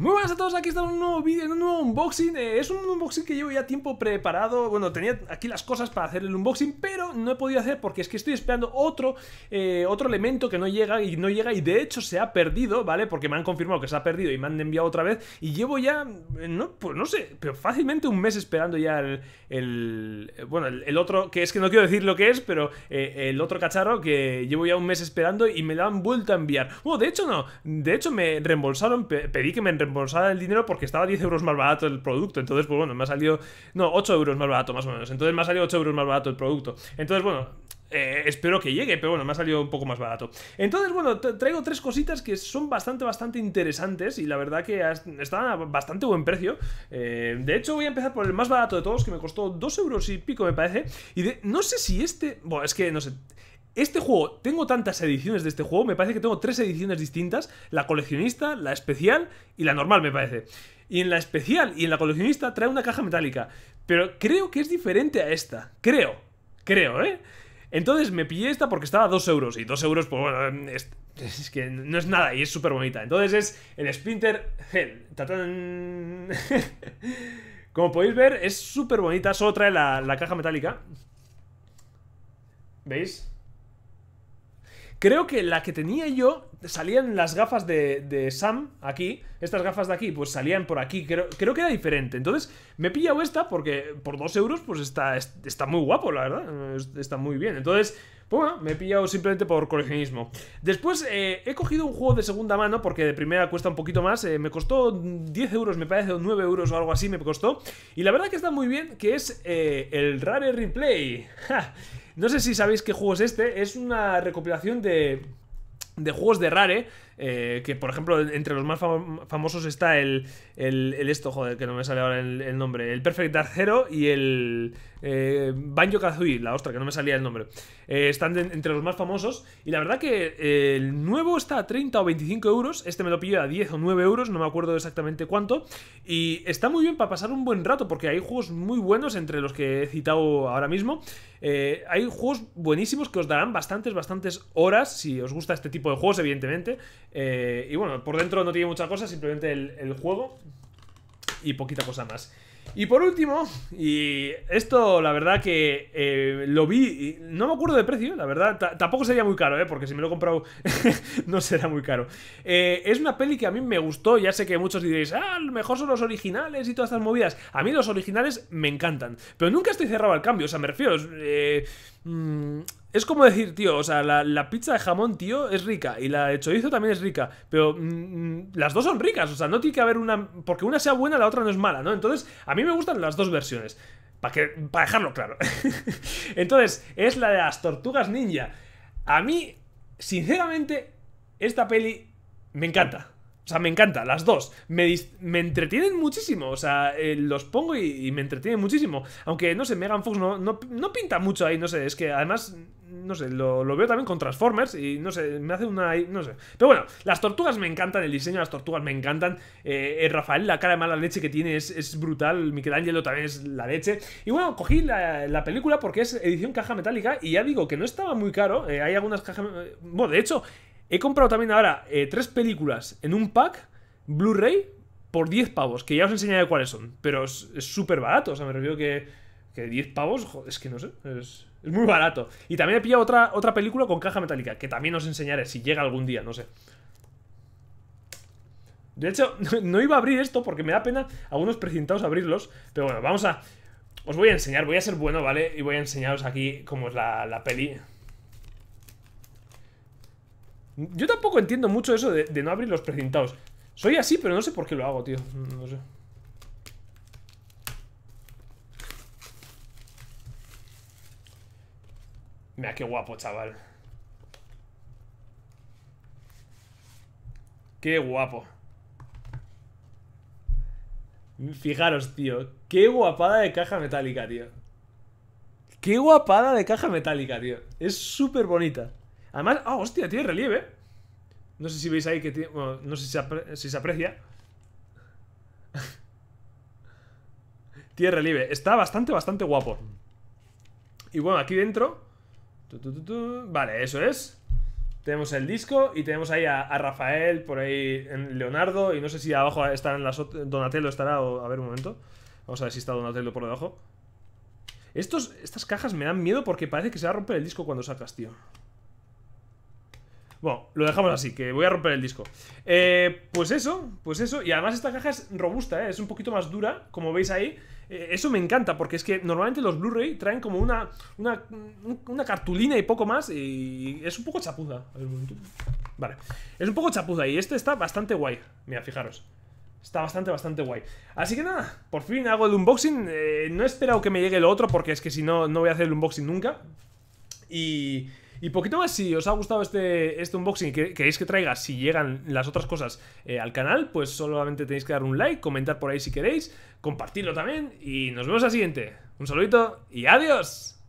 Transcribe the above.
Muy buenas a todos, aquí está un nuevo vídeo, en un nuevo unboxing eh, Es un unboxing que llevo ya tiempo preparado Bueno, tenía aquí las cosas para hacer el unboxing Pero no he podido hacer porque es que estoy esperando otro eh, Otro elemento que no llega y no llega Y de hecho se ha perdido, ¿vale? Porque me han confirmado que se ha perdido y me han enviado otra vez Y llevo ya, eh, no, pues no sé Pero fácilmente un mes esperando ya el, bueno, el, otro Que es que no quiero decir lo que es, pero el otro cacharro Que llevo ya un mes esperando y me lo han vuelto a enviar Bueno, de hecho no, de hecho me reembolsaron Pedí que me reembolsaran reembolsar el dinero porque estaba 10 euros más barato el producto. Entonces, pues bueno, me ha salido. No, 8 euros más barato, más o menos. Entonces me ha salido 8 euros más barato el producto. Entonces, bueno, eh, espero que llegue, pero bueno, me ha salido un poco más barato. Entonces, bueno, traigo tres cositas que son bastante, bastante interesantes y la verdad que están a bastante buen precio. Eh, de hecho, voy a empezar por el más barato de todos, que me costó 2 euros y pico, me parece. Y no sé si este... Bueno, es que no sé... Este juego, tengo tantas ediciones de este juego, me parece que tengo tres ediciones distintas, la coleccionista, la especial y la normal, me parece. Y en la especial y en la coleccionista trae una caja metálica, pero creo que es diferente a esta, creo, creo, ¿eh? Entonces me pillé esta porque estaba a 2 euros. Y dos euros, pues bueno, mm, es, que no es nada y es súper bonita. Entonces es el Splinter Hell. Como podéis ver, es súper bonita. Solo trae la, la caja metálica. ¿Veis? Creo que la que tenía yo salían las gafas de, Sam aquí. Estas gafas de aquí, pues salían por aquí. Creo, creo, que era diferente. Entonces, me he pillado esta porque por 2 euros, pues está, está muy guapo, la verdad. Está muy bien. Entonces, pues bueno, me he pillado simplemente por coleccionismo. Después, eh, he cogido un juego de segunda mano porque de primera cuesta un poquito más. Eh, me costó 10 euros, me parece, o 9 euros o algo así me costó. Y la verdad que está muy bien, que es eh, el Rare Replay. No sé si sabéis qué juego es este. Es una recopilación de de juegos de Rare eh, que por ejemplo, entre los más famosos está el, el, el, esto, joder, que no me sale ahora el, nombre, el Perfect Dark Zero y el eh, Banjo Kazooie, la ostra, que no me salía el nombre. Eh, están entre los más famosos y la verdad que eh, el nuevo está a 30 o 25 euros, este me lo pillé a 10 o 9 euros, no me acuerdo exactamente cuánto, y está muy bien para pasar un buen rato porque hay juegos muy buenos entre los que he citado ahora mismo. hay juegos buenísimos que os darán bastantes, bastantes horas, si os gusta este tipo de juegos, evidentemente. Eh, y bueno, por dentro no tiene mucha cosa, simplemente el, juego y poquita cosa más. Y por último, y esto la verdad que eh, lo vi, y no me acuerdo de precio, la verdad, tampoco sería muy caro, ¿eh? porque si me lo he comprado no será muy caro. Eh, es una peli que a mí me gustó, ya sé que muchos diréis, ah, mejor son los originales y todas estas movidas. A mí los originales me encantan, pero nunca estoy cerrado al cambio, o sea, me refiero... Eh, mm, es como decir, tío, o sea, la, pizza de jamón, tío, es rica. Y la de chorizo también es rica. Pero mm, mm, las dos son ricas. O sea, no tiene que haber una... Porque una sea buena, la otra no es mala, ¿no? Entonces, a mí me gustan las dos versiones. Para que, para dejarlo claro. Entonces, es la de las tortugas ninja. A mí, sinceramente, esta peli me encanta. O sea, me encanta, las dos. Me, me entretienen muchísimo. O sea, eh, los pongo y, me entretienen muchísimo. Aunque, no sé, Megan Fox no, no, no pinta mucho ahí, no sé. Es que además, no sé, lo, veo también con Transformers y no sé, me hace una. No sé. Pero bueno, las tortugas me encantan, el diseño de las tortugas me encantan. El eh, eh, Rafael, la cara de mala leche que tiene es, es, brutal. Michelangelo también es la leche. Y bueno, cogí la, película porque es edición caja metálica y ya digo que no estaba muy caro. hay algunas cajas. Bueno, de hecho, He comprado también ahora eh, tres películas en un pack Blu-ray por 10 pavos, que ya os enseñaré cuáles son, pero es súper barato, o sea, me refiero que, 10 pavos, joder, es que no sé, es, muy barato. Y también he pillado otra, otra película con caja metálica, que también os enseñaré si llega algún día, no sé. De hecho, no iba a abrir esto porque me da pena algunos precintados abrirlos, pero bueno, vamos a... Os voy a enseñar, voy a ser bueno, ¿vale? Y voy a enseñaros aquí cómo es la, la peli... Yo tampoco entiendo mucho eso de, no abrir los precintados. Soy así, pero no sé por qué lo hago, tío. No sé. Mira, qué guapo, chaval. Qué guapo. Fijaros, tío. Qué guapada de caja metálica, tío. Qué guapada de caja metálica, tío. Es súper bonita. Además, ah, hostia, tiene relieve. No sé si veis ahí que tiene... no sé si se, aprecia. tiene relieve. Está bastante, bastante guapo. Y bueno, aquí dentro... Vale, eso es. Tenemos el disco y tenemos ahí a, Rafael, por ahí en Leonardo. Y no sé si abajo están las... Donatello estará o... A ver, un momento. Vamos a ver si está Donatello por debajo. Estos, estas cajas me dan miedo porque parece que se va a romper el disco cuando sacas, tío. Bueno, lo dejamos así, que voy a romper el disco. Eh, pues eso, pues eso. Y además esta caja es robusta, eh, es un poquito más dura, como veis ahí. Eh, eso me encanta, porque es que normalmente los Blu-ray traen como una, una, cartulina y poco más. Y es un poco chapuza. A ver, un vale, es un poco chapuza. Y este está bastante guay. Mira, fijaros. Está bastante, bastante guay. Así que nada, por fin hago el unboxing. no he esperado que me llegue lo otro, porque es que si no, no voy a hacer el unboxing nunca. Y... Y poquito más, si os ha gustado este, este unboxing y que, queréis que traiga, si llegan las otras cosas eh, al canal, pues solamente tenéis que dar un like, comentar por ahí si queréis, compartirlo también y nos vemos al siguiente. Un saludito y adiós.